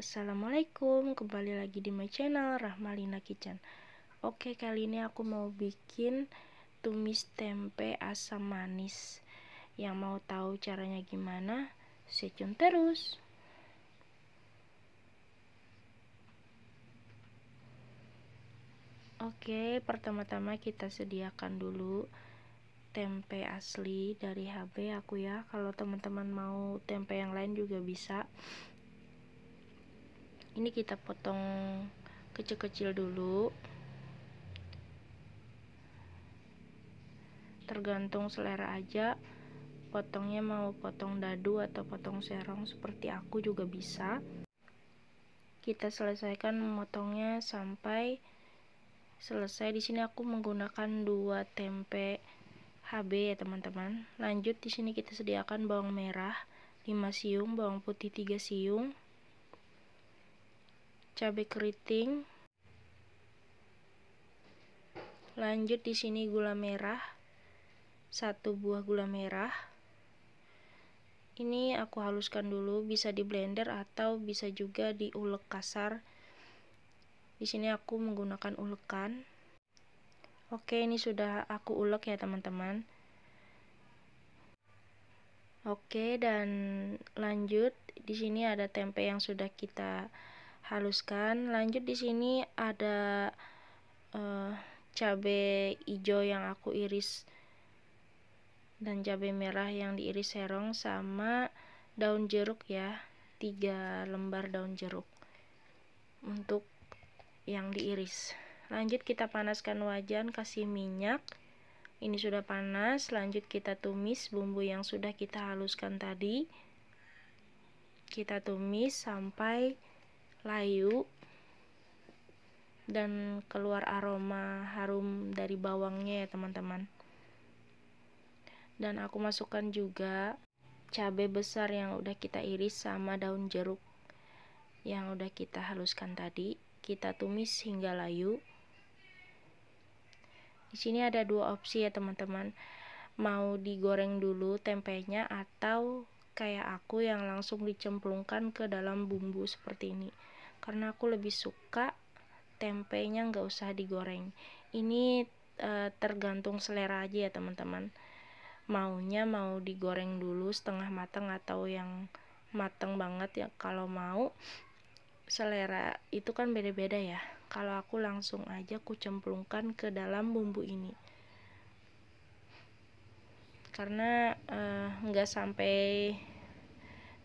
Assalamualaikum, kembali lagi di my channel Rahmalina Kitchen Oke, kali ini aku mau bikin tumis tempe asam manis Yang mau tahu caranya gimana, Sejun terus Oke, pertama-tama kita sediakan dulu tempe asli dari HB aku ya kalau teman-teman mau tempe yang lain juga bisa ini kita potong kecil-kecil dulu tergantung selera aja potongnya mau potong dadu atau potong serong seperti aku juga bisa kita selesaikan memotongnya sampai selesai di sini aku menggunakan dua tempe HB ya teman-teman lanjut di sini kita sediakan bawang merah 5 siung bawang putih 3 siung cabai keriting. Lanjut di sini gula merah. satu buah gula merah. Ini aku haluskan dulu, bisa di blender atau bisa juga diulek kasar. Di sini aku menggunakan ulekan. Oke, ini sudah aku ulek ya, teman-teman. Oke, dan lanjut di sini ada tempe yang sudah kita haluskan lanjut di sini ada uh, eh, cabai hijau yang aku iris dan cabai merah yang diiris serong sama daun jeruk ya tiga lembar daun jeruk untuk yang diiris lanjut kita panaskan wajan kasih minyak ini sudah panas lanjut kita tumis bumbu yang sudah kita haluskan tadi kita tumis sampai layu dan keluar aroma harum dari bawangnya ya teman-teman dan aku masukkan juga cabai besar yang udah kita iris sama daun jeruk yang udah kita haluskan tadi kita tumis hingga layu di sini ada dua opsi ya teman-teman mau digoreng dulu tempenya atau kayak aku yang langsung dicemplungkan ke dalam bumbu seperti ini karena aku lebih suka tempenya nggak usah digoreng ini e, tergantung selera aja ya teman-teman maunya mau digoreng dulu setengah matang atau yang matang banget ya kalau mau selera itu kan beda-beda ya kalau aku langsung aja ku cemplungkan ke dalam bumbu ini karena eh, nggak uh, sampai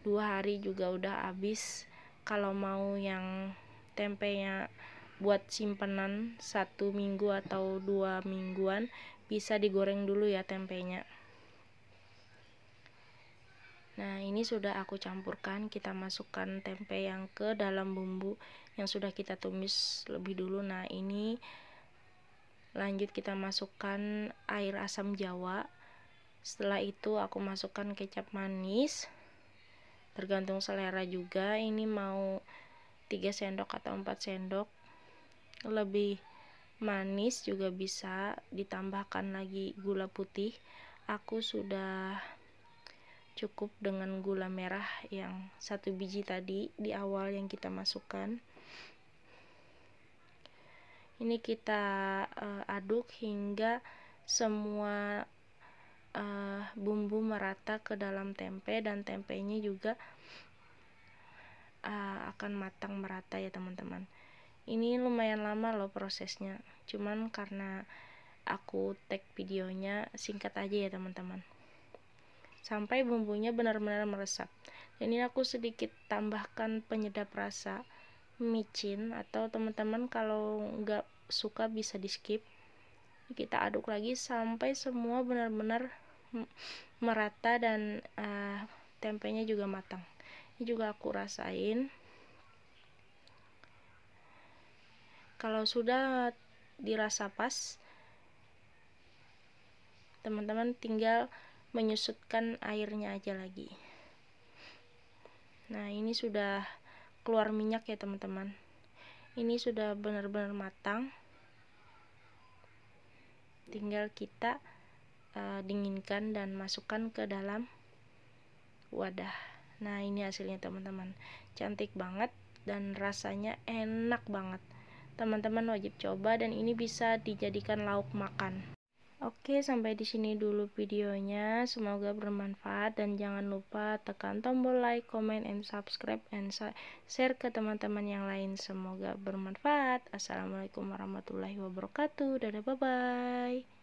dua hari juga udah habis kalau mau yang tempenya buat simpenan satu minggu atau dua mingguan bisa digoreng dulu ya tempenya nah ini sudah aku campurkan kita masukkan tempe yang ke dalam bumbu yang sudah kita tumis lebih dulu nah ini lanjut kita masukkan air asam jawa setelah itu aku masukkan kecap manis tergantung selera juga ini mau 3 sendok atau 4 sendok lebih manis juga bisa ditambahkan lagi gula putih aku sudah cukup dengan gula merah yang satu biji tadi di awal yang kita masukkan ini kita uh, aduk hingga semua uh, bumbu merata ke dalam tempe dan tempenya juga uh, akan matang merata ya teman-teman ini lumayan lama loh prosesnya cuman karena aku tag videonya singkat aja ya teman-teman sampai bumbunya benar-benar meresap dan ini aku sedikit tambahkan penyedap rasa micin atau teman-teman kalau nggak suka bisa di skip kita aduk lagi sampai semua benar-benar merata dan uh, tempenya juga matang ini juga aku rasain kalau sudah dirasa pas teman-teman tinggal menyusutkan airnya aja lagi nah ini sudah keluar minyak ya teman-teman ini sudah benar-benar matang tinggal kita uh, dinginkan dan masukkan ke dalam wadah nah ini hasilnya teman-teman cantik banget dan rasanya enak banget teman-teman wajib coba dan ini bisa dijadikan lauk makan Oke, sampai di sini dulu videonya. Semoga bermanfaat dan jangan lupa tekan tombol like, comment, and subscribe and share ke teman-teman yang lain. Semoga bermanfaat. Assalamualaikum warahmatullahi wabarakatuh. Dadah, bye-bye.